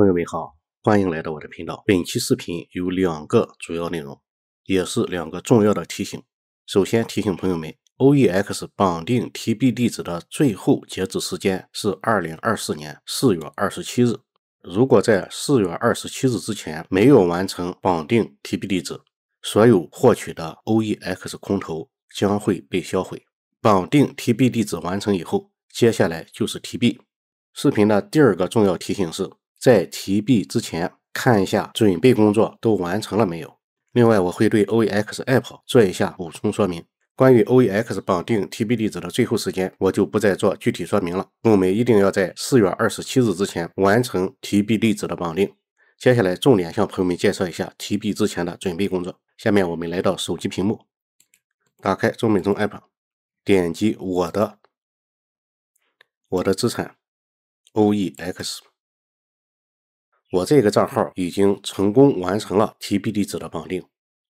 朋友们好，欢迎来到我的频道。本期视频有两个主要内容，也是两个重要的提醒。首先提醒朋友们，OEX 绑定 T B 地址的最后截止时间是二零二四年四月二十七日。如果在四月二十七日之前没有完成绑定 T B 地址，所有获取的 OEX 空投将会被销毁。绑定 T B 地址完成以后，接下来就是 T B。视频的第二个重要提醒是。在提币之前，看一下准备工作都完成了没有。另外，我会对 OEX app 做一下补充说明。关于 OEX 绑定 TB 地址的最后时间，我就不再做具体说明了。我们一定要在四月二十七日之前完成提币地址的绑定。接下来，重点向朋友们介绍一下提币之前的准备工作。下面我们来到手机屏幕，打开中美中 app，点击我的，我的资产 OEX。我这个账号已经成功完成了 TB 地址的绑定，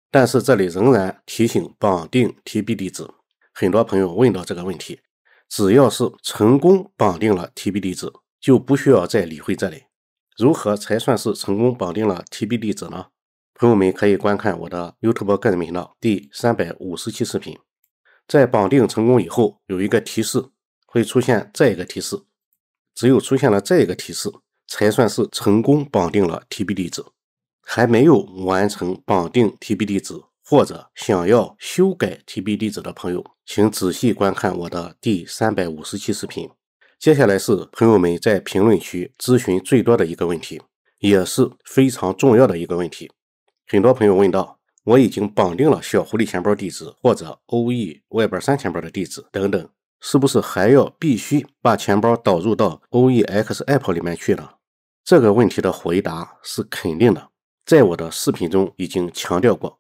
但是这里仍然提醒绑定 TB 地址。很多朋友问到这个问题，只要是成功绑定了 TB 地址，就不需要再理会这里。如何才算是成功绑定了 TB 地址呢？朋友们可以观看我的 YouTube 个人频道第三百五十期视频，在绑定成功以后，有一个提示会出现，这一个提示，只有出现了这一个提示。才算是成功绑定了 t b 地址，还没有完成绑定 t b 地址或者想要修改 t b 地址的朋友，请仔细观看我的第三百五十期视频。接下来是朋友们在评论区咨询最多的一个问题，也是非常重要的一个问题。很多朋友问到，我已经绑定了小狐狸钱包地址或者 OE Web 三钱包的地址等等，是不是还要必须把钱包导入到 o e X App 里面去呢？这个问题的回答是肯定的，在我的视频中已经强调过。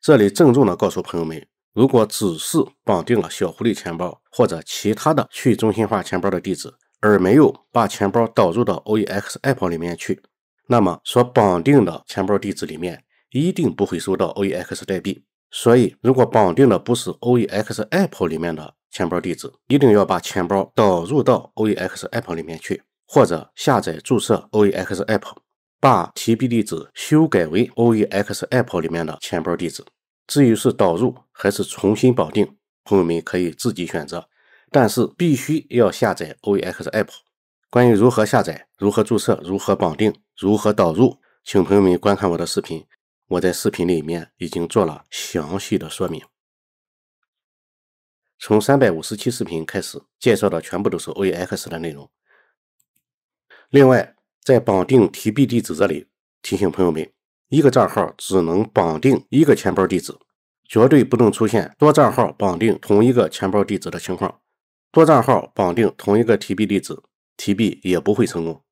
这里郑重的告诉朋友们，如果只是绑定了小狐狸钱包或者其他的去中心化钱包的地址，而没有把钱包导入到 OEX App 里面去，那么所绑定的钱包地址里面一定不会收到 OEX 代币。所以，如果绑定的不是 OEX App 里面的钱包地址，一定要把钱包导入到 OEX App 里面去。或者下载注册 OEX App，把 t 币地址修改为 OEX App 里面的钱包地址。至于是导入还是重新绑定，朋友们可以自己选择，但是必须要下载 OEX App。关于如何下载、如何注册、如何绑定、如何导入，请朋友们观看我的视频，我在视频里面已经做了详细的说明。从三百五十期视频开始介绍的全部都是 OEX 的内容。另外，在绑定提币地址这里，提醒朋友们，一个账号只能绑定一个钱包地址，绝对不能出现多账号绑定同一个钱包地址的情况。多账号绑定同一个提币地址，提币也不会成功。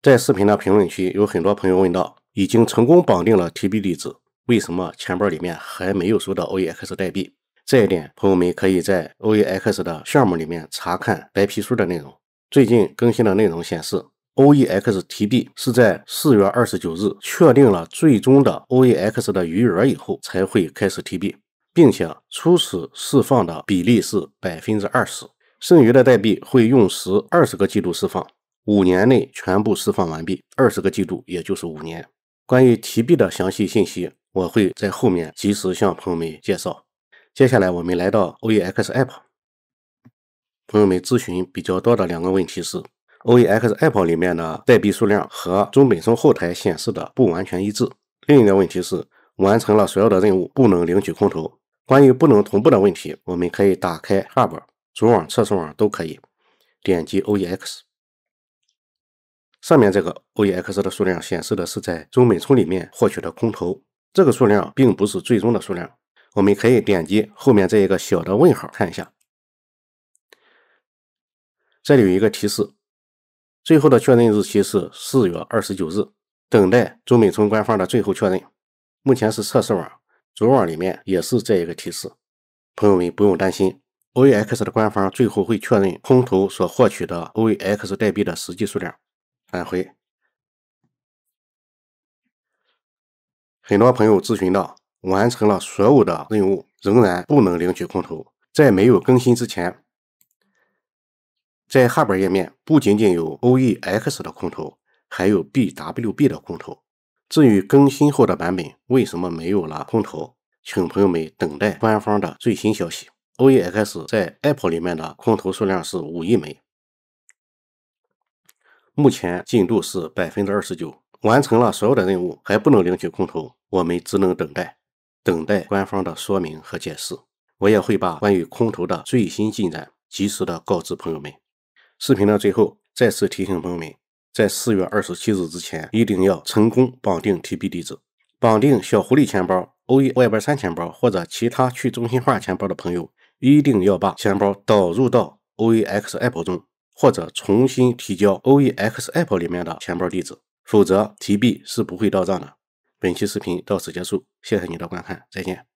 在视频的评论区，有很多朋友问到，已经成功绑定了提币地址，为什么钱包里面还没有收到 OEX 代币？这一点，朋友们可以在 OEX 的项目里面查看白皮书的内容。最近更新的内容显示。OEX 提 b 是在四月二十九日确定了最终的 OEX 的余额以后才会开始提 b 并且初始释放的比例是百分之二十，剩余的代币会用时二十个季度释放，五年内全部释放完毕。二十个季度也就是五年。关于提 b 的详细信息，我会在后面及时向朋友们介绍。接下来我们来到 OEX App，朋友们咨询比较多的两个问题是。OEX App 里面的代币数量和中本聪后台显示的不完全一致。另一个问题是，完成了所有的任务不能领取空投。关于不能同步的问题，我们可以打开 Hub 主网测试网都可以。点击 OEX，上面这个 OEX 的数量显示的是在中本聪里面获取的空投，这个数量并不是最终的数量。我们可以点击后面这一个小的问号，看一下。这里有一个提示。最后的确认日期是四月二十九日，等待中美村官方的最后确认。目前是测试网，主网里面也是这一个提示。朋友们不用担心，OEX 的官方最后会确认空投所获取的 OEX 代币的实际数量。返回，很多朋友咨询到，完成了所有的任务仍然不能领取空投，在没有更新之前。在 Hub 页面不仅仅有 OEX 的空投，还有 BWB 的空投。至于更新后的版本为什么没有了空投，请朋友们等待官方的最新消息。OEX 在 Apple 里面的空投数量是五亿枚，目前进度是百分之二十九，完成了所有的任务还不能领取空投，我们只能等待，等待官方的说明和解释。我也会把关于空投的最新进展及时的告知朋友们。视频的最后，再次提醒朋友们，在四月二十七日之前，一定要成功绑定 TB 地址。绑定小狐狸钱包、欧 e 外边三钱包或者其他去中心化钱包的朋友，一定要把钱包导入到 o e X App 中，或者重新提交 o e X App 里面的钱包地址，否则 TB 是不会到账的。本期视频到此结束，谢谢你的观看，再见。